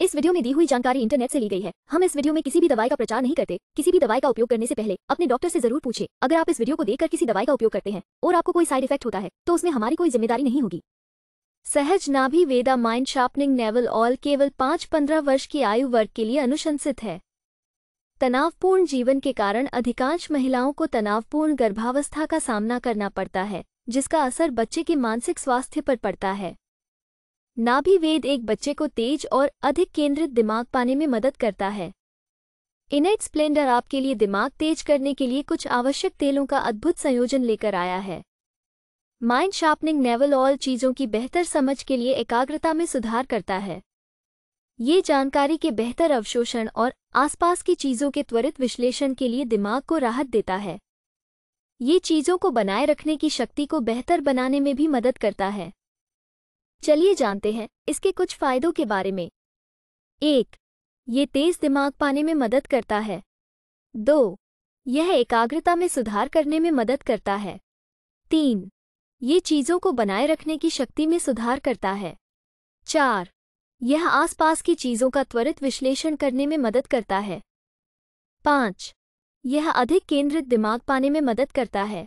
इस वीडियो में दी हुई जानकारी इंटरनेट से ली गई है हम इस वीडियो में किसी भी दवाई का प्रचार नहीं करते किसी भी दवाई का उपयोग करने से पहले अपने डॉक्टर से जरूर पूछे अगर आप इस वीडियो को देखकर किसी दवाई का उपयोग करते हैं और आपको कोई साइड इफेक्ट होता है तो उसमें हमारी कोई जिम्मेदारी नहीं होगी Sahaj Nabhi Veda mind sharpening navel oil केवल पांच पंद्रह वर्ष की आयु वर्ग के लिए अनुशंसित है तनावपूर्ण जीवन के कारण अधिकांश महिलाओं को तनावपूर्ण गर्भावस्था का सामना करना पड़ता है जिसका असर बच्चे के मानसिक स्वास्थ्य पर पड़ता है नाभिवेद एक बच्चे को तेज और अधिक केंद्रित दिमाग पाने में मदद करता है इनेट स्प्लेंडर आपके लिए दिमाग तेज करने के लिए कुछ आवश्यक तेलों का अद्भुत संयोजन लेकर आया है माइंड शार्पनिंग नेवल ऑल चीज़ों की बेहतर समझ के लिए एकाग्रता में सुधार करता है ये जानकारी के बेहतर अवशोषण और आसपास की चीज़ों के त्वरित विश्लेषण के लिए दिमाग को राहत देता है ये चीज़ों को बनाए रखने की शक्ति को बेहतर बनाने में भी मदद करता है चलिए जानते हैं इसके कुछ फायदों के बारे में एक ये तेज दिमाग पाने में मदद करता है दो यह एकाग्रता में सुधार करने में मदद करता है तीन ये चीज़ों को बनाए रखने की शक्ति में सुधार करता है चार यह आसपास की चीज़ों का त्वरित विश्लेषण करने में मदद करता है पांच यह अधिक केंद्रित दिमाग पाने में मदद करता है